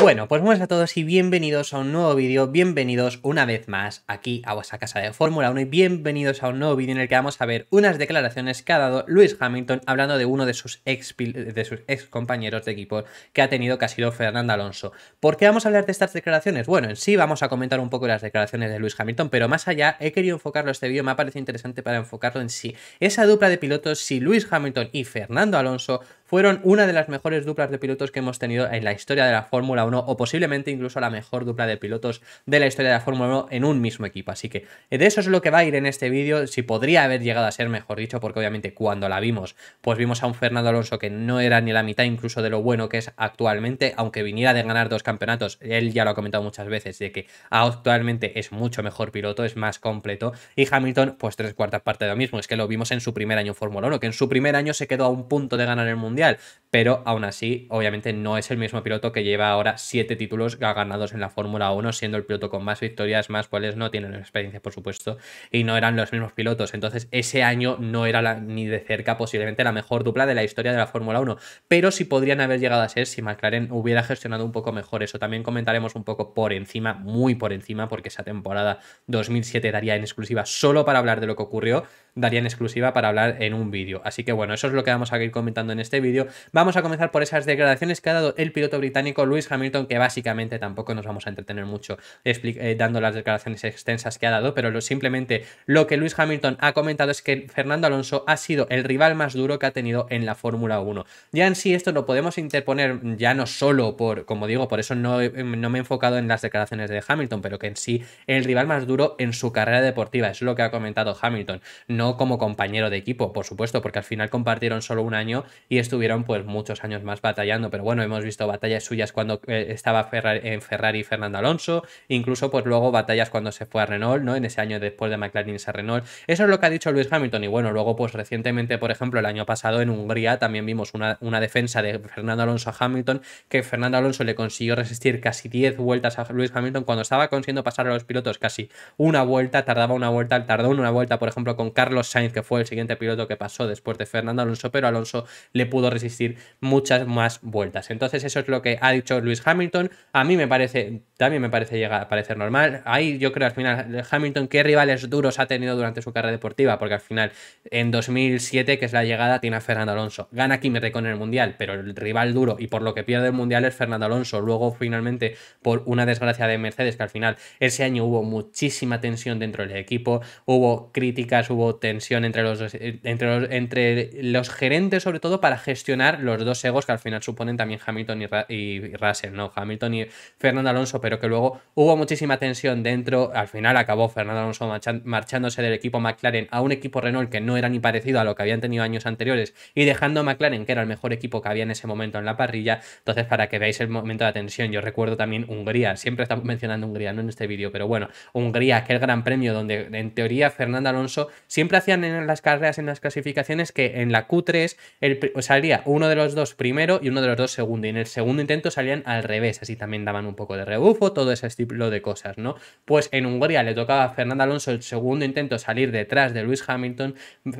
Bueno, pues buenas a todos y bienvenidos a un nuevo vídeo, bienvenidos una vez más aquí a vuestra casa de Fórmula 1 y bienvenidos a un nuevo vídeo en el que vamos a ver unas declaraciones que ha dado Luis Hamilton hablando de uno de sus ex, compañeros de equipo que ha tenido que ha sido Fernando Alonso. ¿Por qué vamos a hablar de estas declaraciones? Bueno, en sí vamos a comentar un poco las declaraciones de Luis Hamilton, pero más allá he querido enfocarlo este vídeo, me ha parecido interesante para enfocarlo en sí. Esa dupla de pilotos, si Luis Hamilton y Fernando Alonso fueron una de las mejores duplas de pilotos que hemos tenido en la historia de la Fórmula 1 o posiblemente incluso la mejor dupla de pilotos de la historia de la Fórmula 1 en un mismo equipo. Así que de eso es lo que va a ir en este vídeo, si podría haber llegado a ser mejor dicho, porque obviamente cuando la vimos, pues vimos a un Fernando Alonso que no era ni la mitad incluso de lo bueno que es actualmente, aunque viniera de ganar dos campeonatos, él ya lo ha comentado muchas veces, de que actualmente es mucho mejor piloto, es más completo, y Hamilton pues tres cuartas partes de lo mismo, es que lo vimos en su primer año en Fórmula 1, que en su primer año se quedó a un punto de ganar el Mundial, pero aún así, obviamente no es el mismo piloto que lleva ahora siete títulos ganados en la Fórmula 1, siendo el piloto con más victorias, más cuales no tienen experiencia, por supuesto, y no eran los mismos pilotos. Entonces, ese año no era ni de cerca posiblemente la mejor dupla de la historia de la Fórmula 1, pero sí podrían haber llegado a ser si McLaren hubiera gestionado un poco mejor eso. También comentaremos un poco por encima, muy por encima, porque esa temporada 2007 daría en exclusiva solo para hablar de lo que ocurrió, daría en exclusiva para hablar en un vídeo. Así que bueno, eso es lo que vamos a ir comentando en este vídeo vídeo, vamos a comenzar por esas declaraciones que ha dado el piloto británico Lewis Hamilton, que básicamente tampoco nos vamos a entretener mucho eh, dando las declaraciones extensas que ha dado, pero lo, simplemente lo que Lewis Hamilton ha comentado es que Fernando Alonso ha sido el rival más duro que ha tenido en la Fórmula 1. Ya en sí esto lo podemos interponer ya no solo por, como digo, por eso no, me he enfocado en las declaraciones de Hamilton, pero que en sí el rival más duro en su carrera deportiva, es lo que ha comentado Hamilton, no como compañero de equipo, por supuesto, porque al final compartieron solo un año y estuvo tuvieron pues muchos años más batallando, pero bueno, hemos visto batallas suyas cuando eh, estaba en Ferrari Fernando Alonso, incluso pues luego batallas cuando se fue a Renault, ¿no? En ese año después de McLaren irse a Renault. Eso es lo que ha dicho Luis Hamilton y bueno, luego pues recientemente, por ejemplo, el año pasado en Hungría también vimos una, una defensa de Fernando Alonso a Hamilton, que Fernando Alonso le consiguió resistir casi 10 vueltas a Luis Hamilton cuando estaba consiguiendo pasar a los pilotos casi una vuelta, tardaba una vuelta, tardó una vuelta, por ejemplo, con Carlos Sainz, que fue el siguiente piloto que pasó después de Fernando Alonso, pero Alonso le pudo resistir muchas más vueltas. Entonces eso es lo que ha dicho Luis Hamilton. A mí me parece, también me parece llegar a parecer normal. Ahí yo creo al final Hamilton qué rivales duros ha tenido durante su carrera deportiva, porque al final en 2007, que es la llegada, tiene a Fernando Alonso. Gana Kimi con el Mundial, pero el rival duro y por lo que pierde el Mundial es Fernando Alonso. Luego finalmente por una desgracia de Mercedes, que al final ese año hubo muchísima tensión dentro del equipo, hubo críticas, hubo tensión entre los, eh, entre los, entre los gerentes sobre todo para gestionar los dos egos que al final suponen también Hamilton y, Russell, ¿no? Hamilton y Fernando Alonso, pero que luego hubo muchísima tensión dentro. Al final acabó Fernando Alonso marchándose del equipo McLaren a un equipo Renault que no era ni parecido a lo que habían tenido años anteriores y dejando a McLaren, que era el mejor equipo que había en ese momento en la parrilla. Entonces, para que veáis el momento de tensión, yo recuerdo también Hungría, siempre estamos mencionando Hungría, no en este vídeo, pero bueno, Hungría, aquel gran premio donde en teoría Fernando Alonso siempre hacían en las carreras, en las clasificaciones, que en la Q3, el, o sea, uno de los dos primero y uno de los dos segundo. Y en el segundo intento salían al revés, así también daban un poco de rebufo, todo ese tipo de cosas, ¿no? Pues en Hungría le tocaba a Fernando Alonso el segundo intento salir detrás de Lewis Hamilton.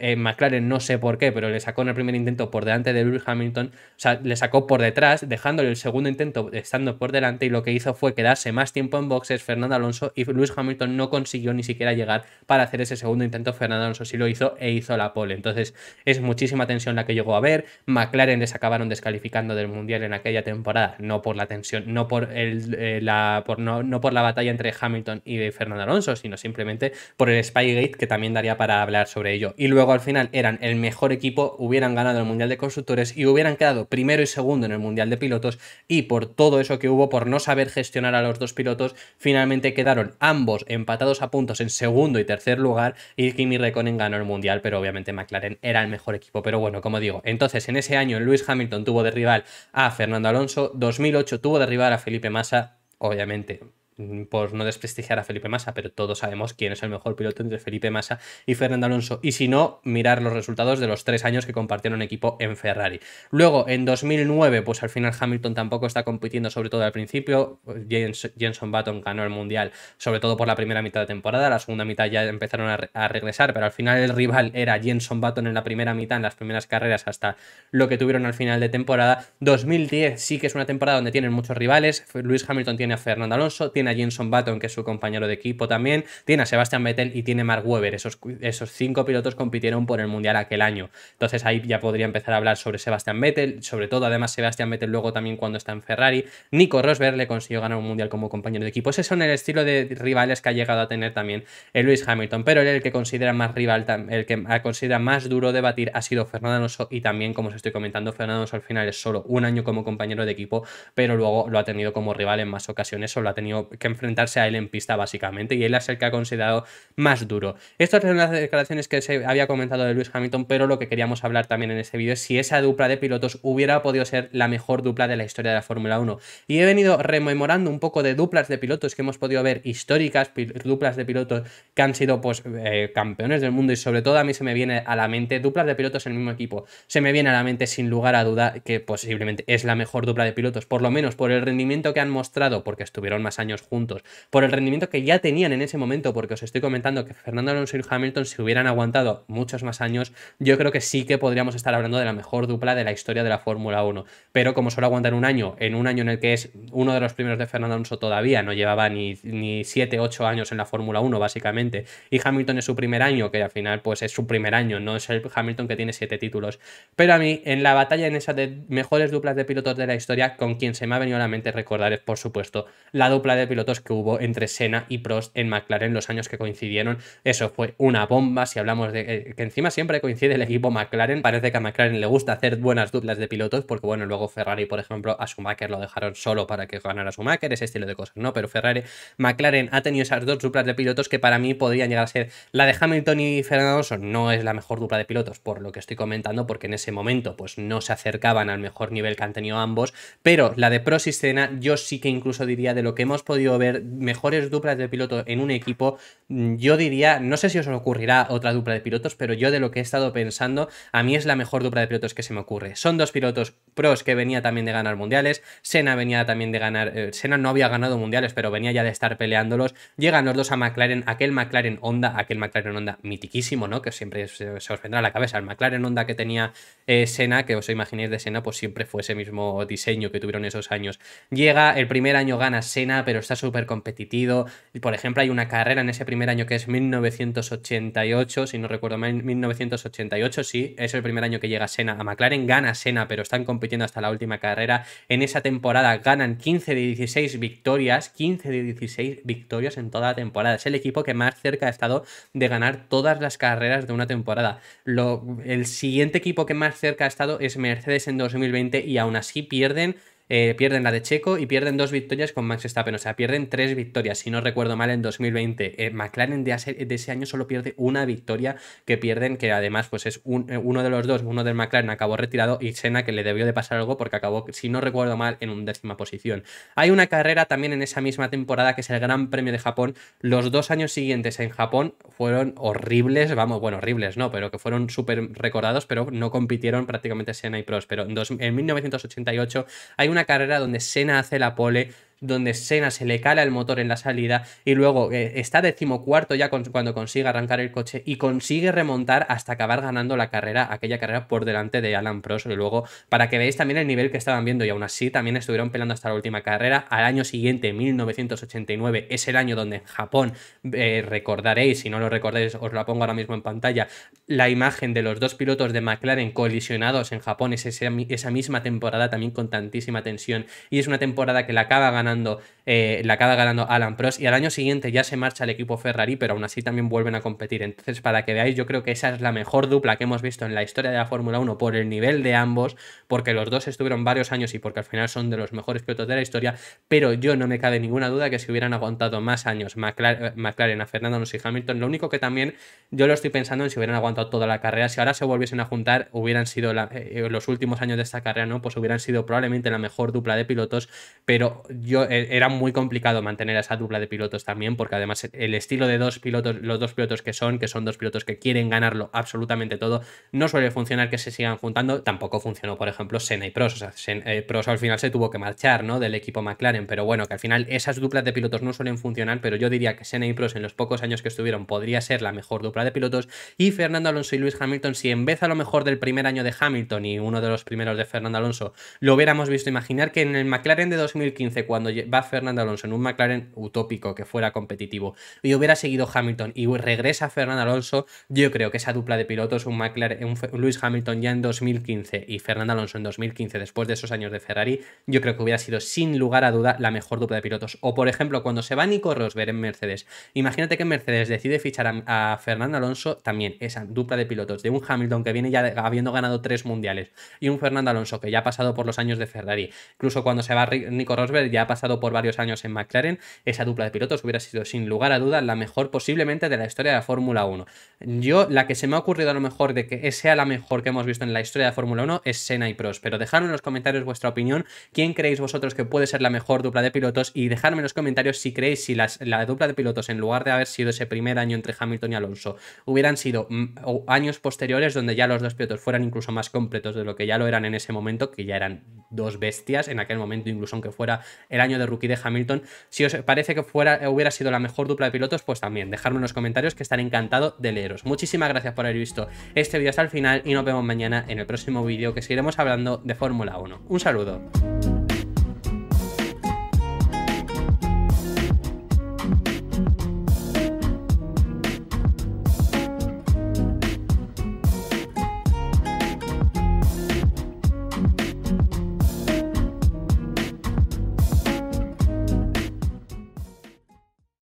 Eh, McLaren no sé por qué, pero le sacó en el primer intento por delante de Lewis Hamilton. O sea, le sacó por detrás, dejándole el segundo intento estando por delante. Y lo que hizo fue quedarse más tiempo en boxes Fernando Alonso y Lewis Hamilton no consiguió ni siquiera llegar para hacer ese segundo intento. Fernando Alonso sí lo hizo e hizo la pole. Entonces es muchísima tensión la que llegó a ver. McLaren les acabaron descalificando del Mundial en aquella temporada, no por la tensión, no por, el, eh, la, por, no, no por la batalla entre Hamilton y Fernando Alonso, sino simplemente por el Spygate, que también daría para hablar sobre ello. Y luego al final eran el mejor equipo, hubieran ganado el Mundial de Constructores y hubieran quedado primero y segundo en el Mundial de Pilotos y por todo eso que hubo, por no saber gestionar a los dos pilotos, finalmente quedaron ambos empatados a puntos en segundo y tercer lugar y Kimi Räikkönen ganó el Mundial, pero obviamente McLaren era el mejor equipo. Pero bueno, como digo, entonces en en ese año Luis Hamilton tuvo de rival a Fernando Alonso, 2008 tuvo de rival a Felipe Massa, obviamente Mm, por no desprestigiar a Felipe Massa, pero todos sabemos quién es el mejor piloto entre Felipe Massa y Fernando Alonso. Y si no, mirar los resultados de los tres años que compartieron equipo en Ferrari. Luego, en 2009, pues al final Hamilton tampoco está compitiendo, sobre todo al principio. Jenson Button ganó el Mundial, sobre todo por la primera mitad de temporada. La segunda mitad ya empezaron a, regresar, pero al final el rival era Jenson Button en la primera mitad, en las primeras carreras, hasta lo que tuvieron al final de temporada. 2010 sí que es una temporada donde tienen muchos rivales. Luis Hamilton tiene a Fernando Alonso, tiene a Jenson Button, que es su compañero de equipo también, tiene a Sebastian Vettel y tiene Mark Webber. Esos, esos cinco pilotos compitieron por el Mundial aquel año. Entonces ahí ya podría empezar a hablar sobre Sebastian Vettel, sobre todo además Sebastian Vettel luego también cuando está en Ferrari. Nico Rosberg le consiguió ganar un Mundial como compañero de equipo. Ese son el estilo de rivales que ha llegado a tener también el Lewis Hamilton, pero él el que considera más rival, el que considera más duro de batir ha sido Fernando Alonso y también, como os estoy comentando, Fernando Alonso al final es solo un año como compañero de equipo, pero luego lo ha tenido como rival en más ocasiones o lo ha tenido que enfrentarse a él en pista básicamente y él es el que ha considerado más duro. Estas son las declaraciones que se había comentado de Lewis Hamilton, pero lo que queríamos hablar también en ese vídeo es si esa dupla de pilotos hubiera podido ser la mejor dupla de la historia de la Fórmula 1. Y he venido rememorando un poco de duplas de pilotos que hemos podido ver históricas, duplas de pilotos que han sido pues eh, campeones del mundo y sobre todo a mí se me viene a la mente duplas de pilotos en el mismo equipo. Se me viene a la mente sin lugar a duda que posiblemente es la mejor dupla de pilotos, por lo menos por el rendimiento que han mostrado, porque estuvieron más años juntos, por el rendimiento que ya tenían en ese momento, porque os estoy comentando que Fernando Alonso y Hamilton, si hubieran aguantado muchos más años, yo creo que sí que podríamos estar hablando de la mejor dupla de la historia de la Fórmula 1. Pero como solo aguantan un año, en un año en el que es uno de los primeros de Fernando Alonso todavía, no llevaba ni, ni 7, 8 años en la Fórmula 1, básicamente, y Hamilton es su primer año, que al final pues es su primer año, no es el Hamilton que tiene siete títulos. Pero a mí, en la batalla en esa de mejores duplas de pilotos de la historia, con quien se me ha venido a la mente recordar es, por supuesto, la dupla de pilotos que hubo entre Senna y Prost en McLaren los años que coincidieron. Eso fue una bomba, si hablamos de eh, que encima siempre coincide el equipo McLaren. Parece que a McLaren le gusta hacer buenas duplas de pilotos, porque bueno, luego Ferrari, por ejemplo, a Schumacher lo dejaron solo para que ganara Schumacher, ese estilo de cosas, ¿no? Pero Ferrari, McLaren ha tenido esas dos duplas de pilotos que para mí podrían llegar a ser la de Hamilton y Fernando Alonso. No es la mejor dupla de pilotos, por lo que estoy comentando, porque en ese momento pues no se acercaban al mejor nivel que han tenido ambos, pero la de Prost y Senna yo sí que incluso diría de lo que hemos podido ver mejores duplas de piloto en un equipo, mm, yo diría, no sé si os ocurrirá otra dupla de pilotos, pero yo de lo que he estado pensando, a mí es la mejor dupla de pilotos que se me ocurre. Son dos pilotos pros que venía también de ganar mundiales, Senna venía también de ganar, eh, Senna no había ganado mundiales, pero venía ya de estar peleándolos, llegan los dos a McLaren, aquel McLaren Honda, aquel McLaren Honda mitiquísimo, ¿no? Que siempre se, os vendrá a la cabeza, el McLaren Honda que tenía eh, Senna, que os imaginéis de Senna, pues siempre fue ese mismo diseño que tuvieron esos años. Llega, el primer año gana Senna, pero está súper competitivo. Por ejemplo, hay una carrera en ese primer año que es 1988, si no recuerdo mal, 1988, sí, es el primer año que llega Sena a McLaren, gana Sena, pero están compitiendo hasta la última carrera. En esa temporada ganan 15 de 16 victorias, 15 de 16 victorias en toda la temporada. Es el equipo que más cerca ha estado de ganar todas las carreras de una temporada. Lo, el siguiente equipo que más cerca ha estado es Mercedes en 2020 y aún así pierden eh, pierden la de Checo y pierden dos victorias con Max Stappen, O sea, pierden tres victorias, si no recuerdo mal, en 2020. Eh, McLaren de, ese año solo pierde una victoria que pierden, que además pues es eh, uno de los dos, uno del McLaren acabó retirado y Senna que le debió de pasar algo porque acabó, si no recuerdo mal, en décima posición. Hay una carrera también en esa misma temporada que es el Gran Premio de Japón. Los dos años siguientes en Japón fueron horribles, vamos, bueno, horribles, ¿no? Pero que fueron súper recordados, pero no compitieron prácticamente Senna y Prost. Pero en 1988 hay una carrera donde Senna hace la pole, donde Senna se le cala el motor en la salida y luego eh, está decimocuarto ya cuando consigue arrancar el coche y consigue remontar hasta acabar ganando la carrera, aquella carrera por delante de Alan Prost. Y luego, para que veáis también el nivel que estaban viendo y aún así también estuvieron pelando hasta la última carrera. Al año siguiente, 1989, es el año donde en Japón, eh, recordaréis, si no lo recordáis, os lo pongo ahora mismo en pantalla, la imagen de los dos pilotos de McLaren colisionados en Japón es esa misma temporada también con tantísima tensión y es una temporada que la acaba ganando funcionando, eh, la acaba ganando Alan Prost y al año siguiente ya se marcha el equipo Ferrari, pero aún así también vuelven a competir. Entonces, para que veáis, yo creo que esa es la mejor dupla que hemos visto en la historia de la Fórmula 1 por el nivel de ambos, porque los dos estuvieron varios años y porque al final son de los mejores pilotos de la historia, pero yo no me cabe ninguna duda que si hubieran aguantado más años eh, McLaren, a Fernando y Hamilton, lo único que también yo lo estoy pensando en si hubieran aguantado toda la carrera, si ahora se volviesen a juntar, hubieran sido eh, los últimos años de esta carrera, ¿no? Pues hubieran sido probablemente la mejor dupla de pilotos, pero yo era muy complicado mantener esa dupla de pilotos también, porque además el estilo de dos pilotos, los dos pilotos que son, que son dos pilotos que quieren ganarlo absolutamente todo, no suele funcionar que se sigan juntando. Tampoco funcionó, por ejemplo, Senna y Pros. O sea, eh, al final se tuvo que marchar, ¿no? Del equipo McLaren, pero bueno, que al final esas duplas de pilotos no suelen funcionar, pero yo diría que Senna y Pros en los pocos años que estuvieron podría ser la mejor dupla de pilotos. Y Fernando Alonso y Luis Hamilton, si en vez a lo mejor del primer año de Hamilton y uno de los primeros de Fernando Alonso, lo hubiéramos visto, imaginar que en el McLaren de 2015, cuando va Fernando Fernando Alonso en un McLaren utópico que fuera competitivo y hubiera seguido Hamilton y regresa Fernando Alonso, yo creo que esa dupla de pilotos, un, McLaren, un Lewis Hamilton ya en 2015 y Fernando Alonso en 2015, después de esos años de Ferrari, yo creo que hubiera sido sin lugar a duda la mejor dupla de pilotos. O por ejemplo, cuando se va Nico Rosberg en Mercedes, imagínate que Mercedes decide fichar a, a Fernando Alonso, también esa dupla de pilotos de un Hamilton que viene ya habiendo ganado tres mundiales y un Fernando Alonso que ya ha pasado por los años de Ferrari, incluso cuando se va Nico Rosberg ya ha pasado por varios años en McLaren, esa dupla de pilotos hubiera sido sin lugar a dudas la mejor posiblemente de la historia de la Fórmula 1. Yo, la que se me ha ocurrido a lo mejor de que sea la mejor que hemos visto en la historia de Fórmula 1 es Senna y Prost, pero dejadme en los comentarios vuestra opinión, quién creéis vosotros que puede ser la mejor dupla de pilotos y dejadme en los comentarios si creéis si la dupla de pilotos en lugar de haber sido ese primer año entre Hamilton y Alonso hubieran sido mm, años posteriores donde ya los dos pilotos fueran incluso más completos de lo que ya lo eran en ese momento, que ya eran dos bestias en aquel momento, incluso aunque fuera el año de rookie de Hamilton. Si os parece que fuera, hubiera sido la mejor dupla de pilotos, pues también dejadme en los comentarios que estaré encantado de leeros. Muchísimas gracias por haber visto este vídeo hasta el final y nos vemos mañana en el próximo vídeo que seguiremos hablando de Fórmula 1. Un saludo.